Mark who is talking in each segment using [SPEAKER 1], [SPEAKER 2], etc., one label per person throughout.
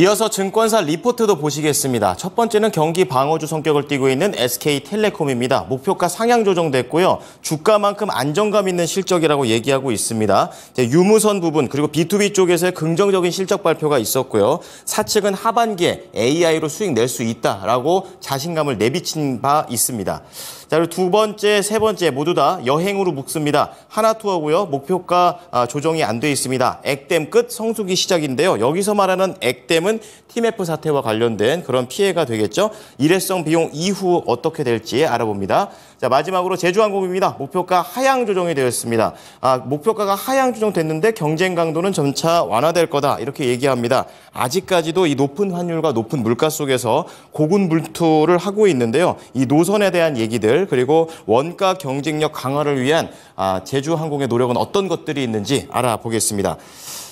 [SPEAKER 1] 이어서 증권사 리포트도 보시겠습니다. 첫 번째는 경기 방어주 성격을 띠고 있는 SK텔레콤입니다. 목표가 상향 조정됐고요. 주가만큼 안정감 있는 실적이라고 얘기하고 있습니다. 유무선 부분 그리고 B2B 쪽에서의 긍정적인 실적 발표가 있었고요. 사측은 하반기에 AI로 수익 낼 수 있다라고 자신감을 내비친 바 있습니다. 자, 그리고 두 번째, 세 번째 모두 다 여행으로 묶습니다. 하나투어고요. 목표가 아, 조정이 안 돼 있습니다. 액땜 끝 성수기 시작인데요. 여기서 말하는 액땜은 내용은 TMF 사태와 관련된 그런 피해가 되겠죠. 일회성 비용 이후 어떻게 될지 알아봅니다. 자 마지막으로 제주항공입니다. 목표가 하향 조정이 되었습니다. 아, 목표가가 하향 조정됐는데 경쟁 강도는 점차 완화될 거다 이렇게 얘기합니다. 아직까지도 이 높은 환율과 높은 물가 속에서 고군분투를 하고 있는데요. 이 노선에 대한 얘기들 그리고 원가 경쟁력 강화를 위한 아, 제주항공의 노력은 어떤 것들이 있는지 알아보겠습니다.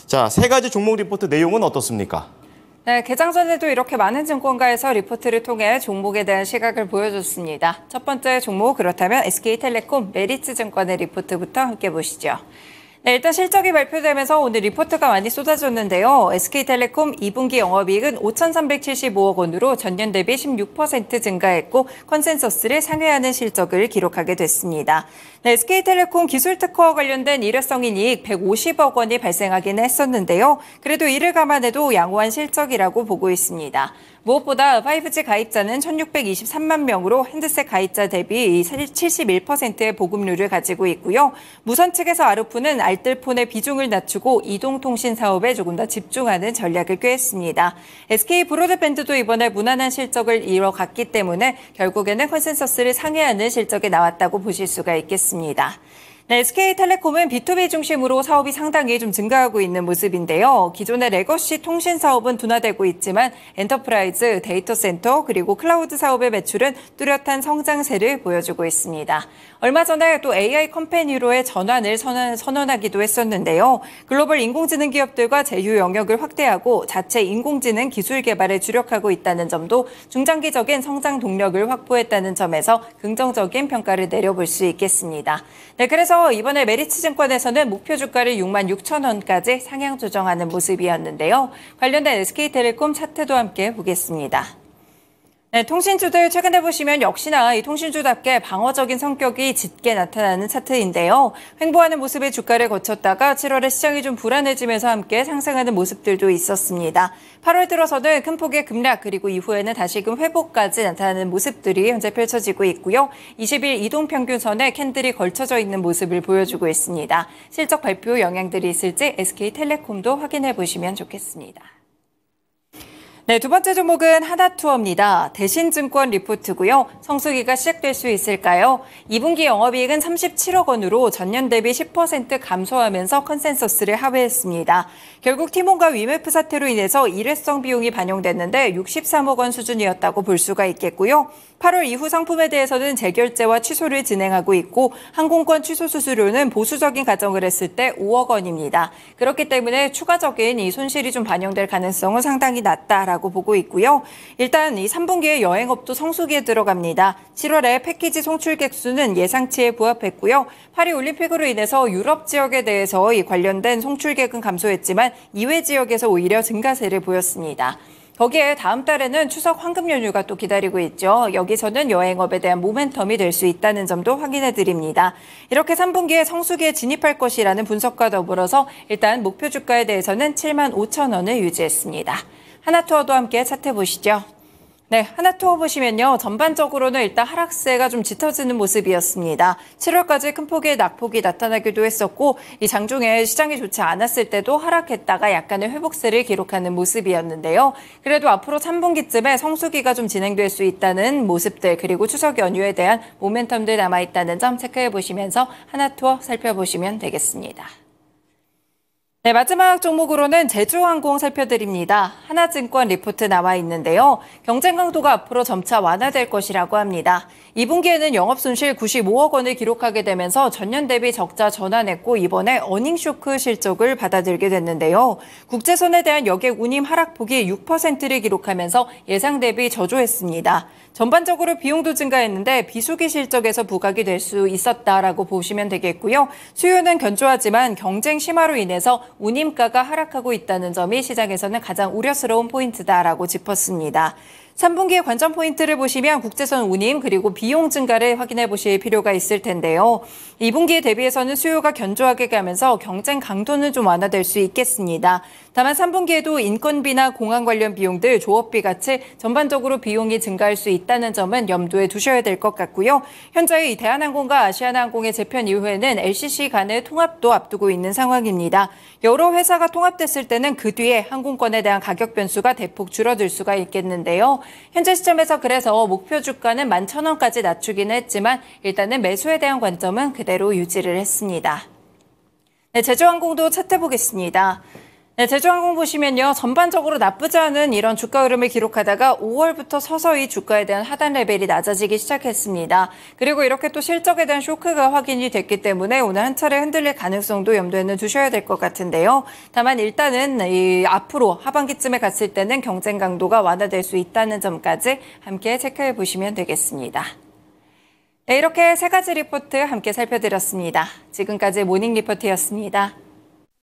[SPEAKER 1] 자, 세 가지 종목 리포트 내용은 어떻습니까?
[SPEAKER 2] 네, 개장 전에도 이렇게 많은 증권가에서 리포트를 통해 종목에 대한 시각을 보여줬습니다. 첫 번째 종목 그렇다면 SK텔레콤 메리츠 증권의 리포트부터 함께 보시죠. 네, 일단 실적이 발표되면서 오늘 리포트가 많이 쏟아졌는데요. SK텔레콤 2분기 영업이익은 5,375억 원으로 전년 대비 16% 증가했고 컨센서스를 상회하는 실적을 기록하게 됐습니다. 네, SK텔레콤 기술특허와 관련된 일회성인 이익 150억 원이 발생하긴 했었는데요. 그래도 이를 감안해도 양호한 실적이라고 보고 있습니다. 무엇보다 5G 가입자는 1,623만 명으로 핸드셋 가입자 대비 71%의 보급률을 가지고 있고요. 무선 측에서 아르프는알 알뜰폰의 비중을 낮추고 이동통신 사업에 조금 더 집중하는 전략을 꾀했습니다. SK 브로드밴드도 이번에 무난한 실적을 이뤄갔기 때문에 결국에는 컨센서스를 상회하는 실적이 나왔다고 보실 수가 있겠습니다. 네, SK텔레콤은 B2B 중심으로 사업이 상당히 좀 증가하고 있는 모습인데요. 기존의 레거시 통신 사업은 둔화되고 있지만 엔터프라이즈, 데이터 센터 그리고 클라우드 사업의 매출은 뚜렷한 성장세를 보여주고 있습니다. 얼마 전에 또 AI 컴퍼니로의 전환을 선언, 하기도 했었는데요. 글로벌 인공지능 기업들과 제휴 영역을 확대하고 자체 인공지능 기술 개발에 주력하고 있다는 점도 중장기적인 성장 동력을 확보했다는 점에서 긍정적인 평가를 내려볼 수 있겠습니다. 네, 그래서 그래서 이번에 메리츠증권에서는 목표 주가를 6만 6천 원까지 상향 조정하는 모습이었는데요. 관련된 SK텔레콤 차트도 함께 보겠습니다. 네, 통신주들 최근에 보시면 역시나 이 통신주답게 방어적인 성격이 짙게 나타나는 차트인데요. 횡보하는 모습의 주가를 거쳤다가 7월에 시장이 좀 불안해지면서 함께 상승하는 모습들도 있었습니다. 8월 들어서는 큰 폭의 급락 그리고 이후에는 다시금 회복까지 나타나는 모습들이 현재 펼쳐지고 있고요. 20일 이동평균선에 캔들이 걸쳐져 있는 모습을 보여주고 있습니다. 실적 발표 영향들이 있을지 SK텔레콤도 확인해 보시면 좋겠습니다. 네, 두 번째 종목은 하나투어입니다. 대신증권 리포트고요. 성수기가 시작될 수 있을까요? 2분기 영업이익은 37억 원으로 전년 대비 10% 감소하면서 컨센서스를 하회했습니다. 결국 티몬과 위메프 사태로 인해서 일회성 비용이 반영됐는데 63억 원 수준이었다고 볼 수가 있겠고요. 8월 이후 상품에 대해서는 재결제와 취소를 진행하고 있고 항공권 취소 수수료는 보수적인 가정을 했을 때 5억 원입니다. 그렇기 때문에 추가적인 이 손실이 좀 반영될 가능성은 상당히 낮다라고 보고 있고요. 일단 이 3분기에 여행업도 성수기에 들어갑니다. 7월에 패키지 송출객 수는 예상치에 부합했고요. 파리 올림픽으로 인해서 유럽 지역에 대해서 이 관련된 송출객은 감소했지만 이외 지역에서 오히려 증가세를 보였습니다. 거기에 다음 달에는 추석 황금 연휴가 또 기다리고 있죠. 여기서는 여행업에 대한 모멘텀이 될 수 있다는 점도 확인해 드립니다. 이렇게 3분기에 성수기에 진입할 것이라는 분석과 더불어서 일단 목표 주가에 대해서는 7만 5천 원을 유지했습니다. 하나투어도 함께 차트 보시죠. 네, 하나투어 보시면요. 전반적으로는 일단 하락세가 좀 짙어지는 모습이었습니다. 7월까지 큰 폭의 낙폭이 나타나기도 했었고 이 장중에 시장이 좋지 않았을 때도 하락했다가 약간의 회복세를 기록하는 모습이었는데요. 그래도 앞으로 3분기쯤에 성수기가 좀 진행될 수 있다는 모습들 그리고 추석 연휴에 대한 모멘텀들 남아있다는 점 체크해 보시면서 하나투어 살펴보시면 되겠습니다. 네, 마지막 종목으로는 제주항공 살펴드립니다. 하나증권 리포트 나와 있는데요. 경쟁 강도가 앞으로 점차 완화될 것이라고 합니다. 2분기에는 영업 손실 95억 원을 기록하게 되면서 전년 대비 적자 전환했고 이번에 어닝 쇼크 실적을 받아들게 됐는데요. 국제선에 대한 여객 운임 하락폭이 6%를 기록하면서 예상 대비 저조했습니다. 전반적으로 비용도 증가했는데 비수기 실적에서 부각이 될 수 있었다라고 보시면 되겠고요. 수요는 견조하지만 경쟁 심화로 인해서 운임가가 하락하고 있다는 점이 시장에서는 가장 우려스러운 포인트다라고 짚었습니다. 3분기의 관전 포인트를 보시면 국제선 운임 그리고 비용 증가를 확인해 보실 필요가 있을 텐데요. 2분기에 대비해서는 수요가 견조하게 가면서 경쟁 강도는 좀 완화될 수 있겠습니다. 다만 3분기에도 인건비나 공항 관련 비용들, 조업비 같이 전반적으로 비용이 증가할 수 있다는 점은 염두에 두셔야 될 것 같고요. 현재 대한항공과 아시아나항공의 재편 이후에는 LCC 간의 통합도 앞두고 있는 상황입니다. 여러 회사가 통합됐을 때는 그 뒤에 항공권에 대한 가격 변수가 대폭 줄어들 수가 있겠는데요. 현재 시점에서 그래서 목표 주가는 11,000원까지 낮추기는 했지만 일단은 매수에 대한 관점은 그대로 유지를 했습니다. 네, 제주항공도 차트 보겠습니다. 네, 제주항공 보시면요. 전반적으로 나쁘지 않은 이런 주가 흐름을 기록하다가 5월부터 서서히 주가에 대한 하단 레벨이 낮아지기 시작했습니다. 그리고 이렇게 또 실적에 대한 쇼크가 확인이 됐기 때문에 오늘 한 차례 흔들릴 가능성도 염두에는 두셔야 될 것 같은데요. 다만 일단은 이 앞으로 하반기쯤에 갔을 때는 경쟁 강도가 완화될 수 있다는 점까지 함께 체크해 보시면 되겠습니다. 네, 이렇게 세 가지 리포트 함께 살펴드렸습니다. 지금까지 모닝 리포트였습니다.